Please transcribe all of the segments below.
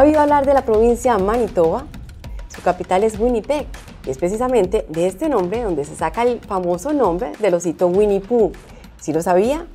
¿Ha oído hablar de la provincia Manitoba? Su capital es Winnipeg y es precisamente de este nombre donde se saca el famoso nombre del osito Winnie Pooh. ¿Sí lo sabía?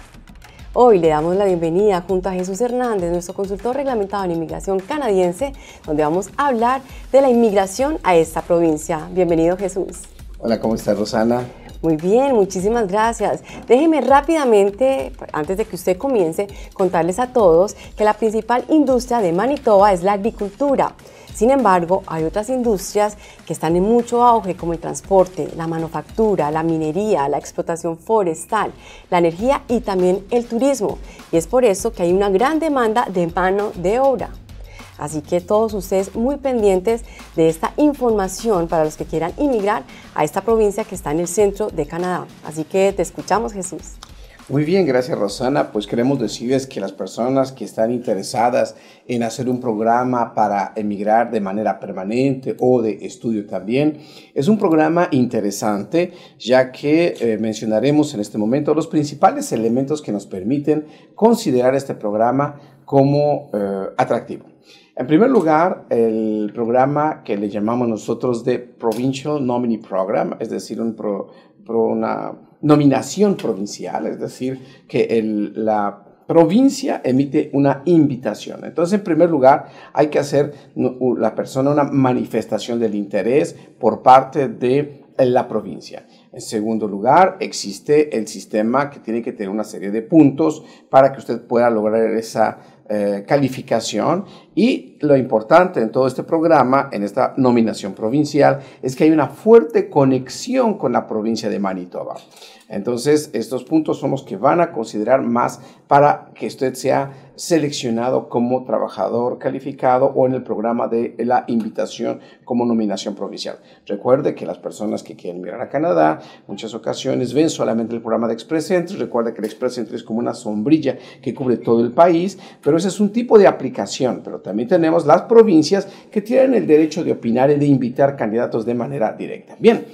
Hoy le damos la bienvenida junto a Jesús Hernández, nuestro consultor reglamentado en inmigración canadiense, donde vamos a hablar de la inmigración a esta provincia. Bienvenido Jesús. Hola, ¿cómo estás Rosana? Muy bien, muchísimas gracias. Déjeme rápidamente, antes de que usted comience, contarles a todos que la principal industria de Manitoba es la agricultura. Sin embargo, hay otras industrias que están en mucho auge como el transporte, la manufactura, la minería, la explotación forestal, la energía y también el turismo. Y es por eso que hay una gran demanda de mano de obra. Así que todos ustedes muy pendientes de esta información para los que quieran emigrar a esta provincia que está en el centro de Canadá. Así que te escuchamos, Jesús. Muy bien, gracias Rosana. Pues queremos decirles que las personas que están interesadas en hacer un programa para emigrar de manera permanente o de estudio también, es un programa interesante ya que eh, mencionaremos en este momento los principales elementos que nos permiten considerar este programa como eh, atractivo. En primer lugar, el programa que le llamamos nosotros de Provincial Nominee Program, es decir, un una nominación provincial, es decir, que la provincia emite una invitación. Entonces, en primer lugar, hay que hacer la persona una manifestación del interés por parte de la provincia. En segundo lugar, existe el sistema que tiene que tener una serie de puntos para que usted pueda lograr esa eh, calificación y lo importante en todo este programa, en esta nominación provincial, es que hay una fuerte conexión con la provincia de Manitoba. Entonces, estos puntos somos los que van a considerar más para que usted sea seleccionado como trabajador calificado o en el programa de la invitación como nominación provincial. Recuerde que las personas que quieren mirar a Canadá muchas ocasiones ven solamente el programa de Express Entry. Recuerde que el Express Entry es como una sombrilla que cubre todo el país, pero ese es un tipo de aplicación. Pero también tenemos las provincias que tienen el derecho de opinar y de invitar candidatos de manera directa. Bien.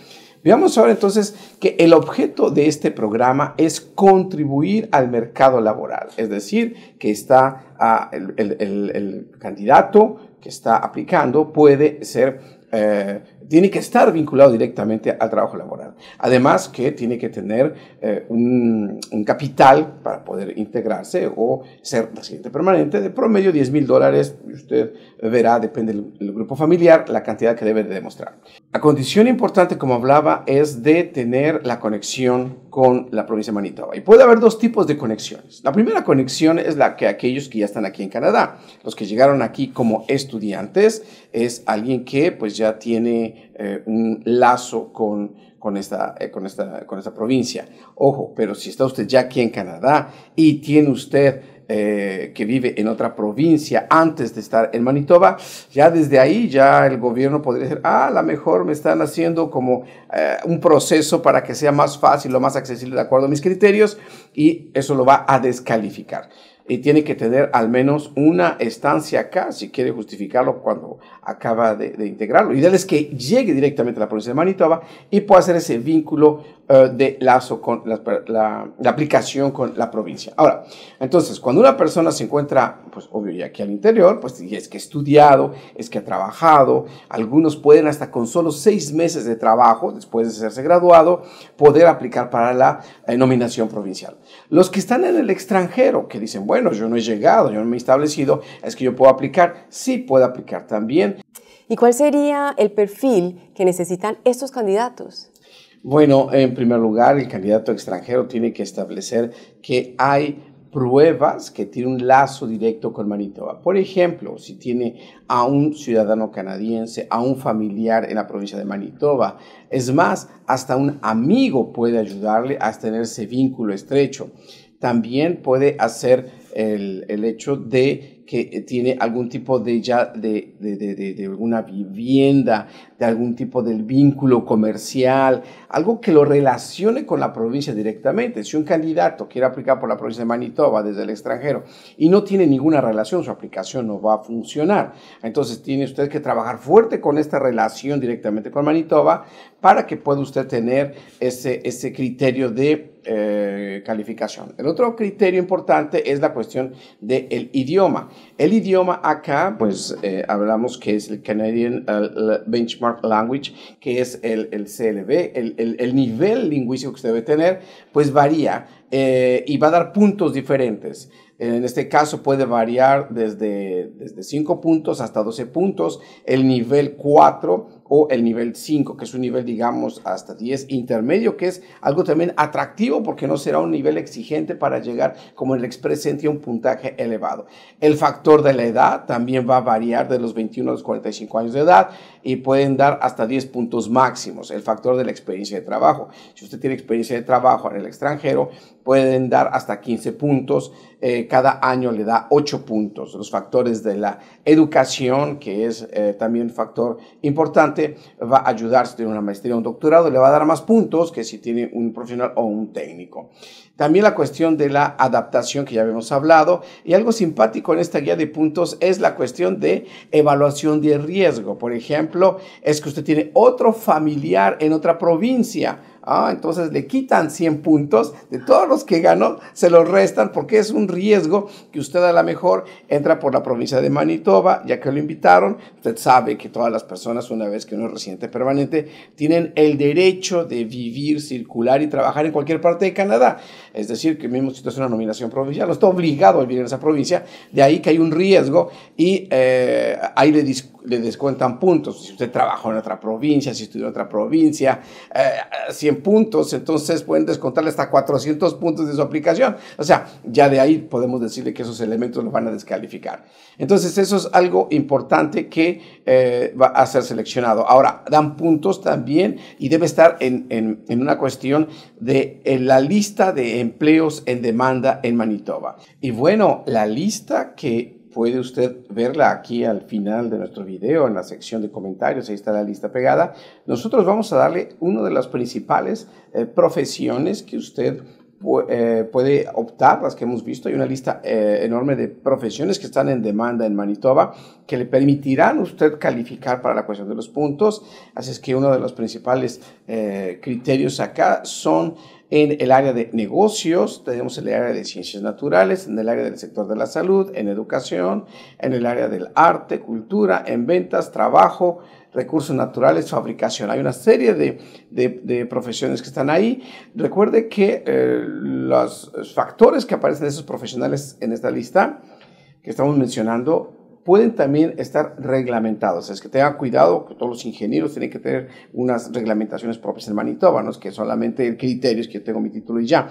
Veamos ahora entonces que el objeto de este programa es contribuir al mercado laboral, es decir, que está ah, el, el candidato que está aplicando puede ser eh, tiene que estar vinculado directamente al trabajo laboral. Además que tiene que tener eh, un, capital para poder integrarse o ser residente permanente de promedio 10 mil dólares. Usted verá, depende del, del, grupo familiar, la cantidad que debe demostrar. La condición importante, como hablaba, es de tener la conexión con la provincia de Manitoba. Y puede haber dos tipos de conexiones. La primera conexión es la que aquellos que ya están aquí en Canadá, los que llegaron aquí como estudiantes, es alguien que pues ya tiene eh, un lazo con, con, esta, eh, con, esta, con esta provincia. Ojo, pero si está usted ya aquí en Canadá y tiene usted eh, que vive en otra provincia antes de estar en Manitoba, ya desde ahí ya el gobierno podría decir, ah, a lo mejor me están haciendo como eh, un proceso para que sea más fácil o más accesible de acuerdo a mis criterios y eso lo va a descalificar y tiene que tener al menos una estancia acá si quiere justificarlo cuando acaba de, de integrarlo. Ideal es que llegue directamente a la provincia de Manitoba y pueda hacer ese vínculo eh, de lazo con la, aplicación con la provincia. Ahora, entonces, cuando una persona se encuentra, pues obvio, ya aquí al interior, pues es que ha estudiado, es que ha trabajado, algunos pueden hasta con solo seis meses de trabajo, después de hacerse graduado, poder aplicar para la eh, nominación provincial. Los que están en el extranjero, que dicen, bueno, bueno, yo no he llegado, yo no me he establecido, es que yo puedo aplicar, sí puedo aplicar también. ¿Y cuál sería el perfil que necesitan estos candidatos? Bueno, en primer lugar, el candidato extranjero tiene que establecer que hay pruebas que tiene un lazo directo con Manitoba. Por ejemplo, si tiene a un ciudadano canadiense, a un familiar en la provincia de Manitoba, es más, hasta un amigo puede ayudarle a tener ese vínculo estrecho. También puede hacer el, hecho de que tiene algún tipo de ya de, de, de, de, alguna vivienda, de algún tipo del vínculo comercial, algo que lo relacione con la provincia directamente. Si un candidato quiere aplicar por la provincia de Manitoba desde el extranjero y no tiene ninguna relación, su aplicación no va a funcionar. Entonces tiene usted que trabajar fuerte con esta relación directamente con Manitoba para que pueda usted tener ese, ese criterio de eh, calificación. El otro criterio importante es la cuestión del idioma. El idioma acá, pues eh, hablamos que es el Canadian eh, Benchmark Language, que es el, CLB, el, nivel lingüístico que usted debe tener, pues varía. y va a dar puntos diferentes. En este caso puede variar desde, desde 5 puntos hasta 12 puntos, el nivel 4 o el nivel 5, que es un nivel, digamos, hasta 10 intermedio, que es algo también atractivo porque no será un nivel exigente para llegar como el expresente a un puntaje elevado. El factor de la edad también va a variar de los 21 a los 45 años de edad y pueden dar hasta 10 puntos máximos. El factor de la experiencia de trabajo. Si usted tiene experiencia de trabajo en el extranjero, pueden dar hasta 15 puntos, eh, cada año le da 8 puntos. Los factores de la educación, que es eh, también un factor importante, va a ayudar si tiene una maestría o un doctorado, le va a dar más puntos que si tiene un profesional o un técnico. También la cuestión de la adaptación, que ya habíamos hablado, y algo simpático en esta guía de puntos es la cuestión de evaluación de riesgo. Por ejemplo, es que usted tiene otro familiar en otra provincia Ah, entonces le quitan 100 puntos de todos los que ganó, se los restan porque es un riesgo que usted a lo mejor entra por la provincia de Manitoba, ya que lo invitaron. Usted sabe que todas las personas, una vez que uno es residente permanente, tienen el derecho de vivir, circular y trabajar en cualquier parte de Canadá. Es decir, que mismo si es una nominación provincial, no está obligado a vivir en esa provincia, de ahí que hay un riesgo y hay eh, ahí le le descuentan puntos. Si usted trabajó en otra provincia, si estudió en otra provincia, 100 eh, puntos, entonces pueden descontarle hasta 400 puntos de su aplicación. O sea, ya de ahí podemos decirle que esos elementos lo van a descalificar. Entonces, eso es algo importante que eh, va a ser seleccionado. Ahora, dan puntos también y debe estar en, una cuestión de la lista de empleos en demanda en Manitoba. Y bueno, la lista que puede usted verla aquí al final de nuestro video, en la sección de comentarios, ahí está la lista pegada. Nosotros vamos a darle una de las principales eh, profesiones que usted eh, puede optar, las que hemos visto. Hay una lista eh, enorme de profesiones que están en demanda en Manitoba que le permitirán usted calificar para la cuestión de los puntos. Así es que uno de los principales criterios acá son en el área de negocios, tenemos el área de ciencias naturales, en el área del sector de la salud, en educación, en el área del arte, cultura, en ventas, trabajo, recursos naturales, fabricación. Hay una serie de, profesiones que están ahí. Recuerde que eh, los factores que aparecen de esos profesionales en esta lista que estamos mencionando pueden también estar reglamentados. Es que tengan cuidado, que todos los ingenieros tienen que tener unas reglamentaciones propias en Manitoba, que solamente el criterio es que yo tengo mi título y ya.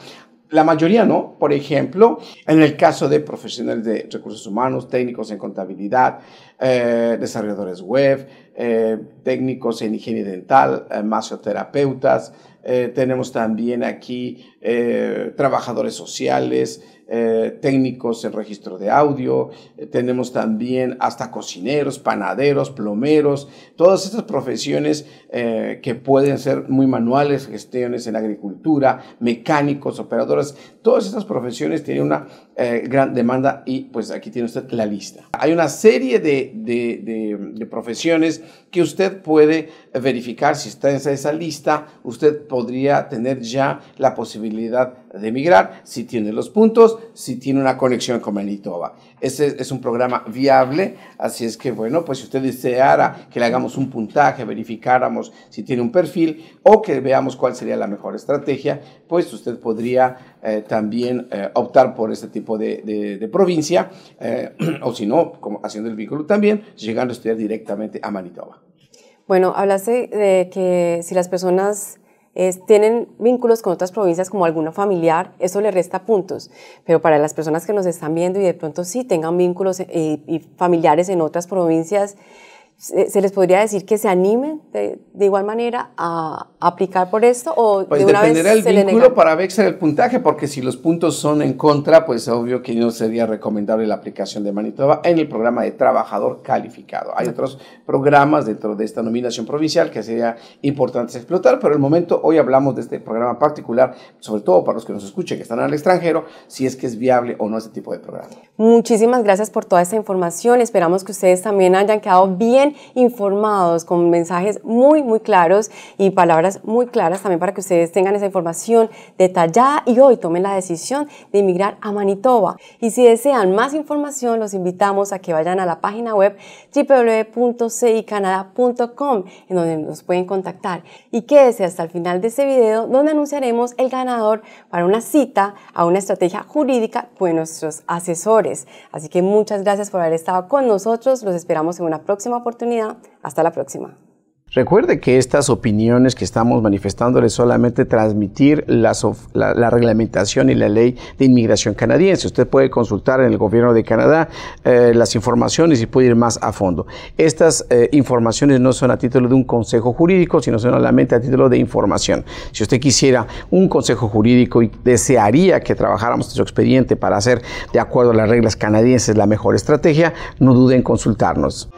La mayoría no, por ejemplo, en el caso de profesionales de recursos humanos, técnicos en contabilidad, eh, desarrolladores web, eh, técnicos en higiene dental, eh, masoterapeutas, eh, tenemos también aquí eh, trabajadores sociales, eh, técnicos en registro de audio, tenemos también hasta cocineros, panaderos, plomeros, todas estas profesiones que pueden ser muy manuales, gestiones en agricultura, mecánicos, operadoras. todas estas profesiones tienen una gran demanda y pues aquí tiene usted la lista. Hay una serie de, profesiones que usted puede verificar si está en esa lista, usted podría tener ya la posibilidad de emigrar, si tiene los puntos, si tiene una conexión con Manitoba. Ese es un programa viable, así es que bueno, pues si usted deseara que le hagamos un puntaje, verificáramos si tiene un perfil o que veamos cuál sería la mejor estrategia, pues usted podría eh, también eh, optar por este tipo de, provincia eh, o si no, como haciendo el vínculo también, llegando a estudiar directamente a Manitoba. Bueno, hablaste de que si las personas tienen vínculos con otras provincias como alguna familiar, eso le resta puntos. Pero para las personas que nos están viendo y de pronto sí tengan vínculos eh, y familiares en otras provincias, se, les podría decir que se animen de, igual manera a, aplicar por esto o pues dependerá el vínculo para el puntaje porque si los puntos son en contra pues obvio que no sería recomendable la aplicación de Manitoba en el programa de trabajador calificado hay otros programas dentro de esta nominación provincial que sería importante explotar pero el momento hoy hablamos de este programa particular sobre todo para los que nos escuchen que están al extranjero si es que es viable o no este tipo de programa muchísimas gracias por toda esta información esperamos que ustedes también hayan quedado bien informados, con mensajes muy, muy claros y palabras muy claras también para que ustedes tengan esa información detallada y hoy tomen la decisión de emigrar a Manitoba. Y si desean más información, los invitamos a que vayan a la página web www.cicanada.com en donde nos pueden contactar. Y quédese hasta el final de este video donde anunciaremos el ganador para una cita a una estrategia jurídica con nuestros asesores. Así que muchas gracias por haber estado con nosotros. Los esperamos en una próxima oportunidad hasta la próxima. Recuerde que estas opiniones que estamos manifestando es solamente transmitir la, reglamentación y la ley de inmigración canadiense. Usted puede consultar en el gobierno de Canadá eh, las informaciones y puede ir más a fondo. Estas eh, informaciones no son a título de un consejo jurídico, sino solamente a título de información. Si usted quisiera un consejo jurídico y desearía que trabajáramos su expediente para hacer, de acuerdo a las reglas canadienses, la mejor estrategia, no dude en consultarnos.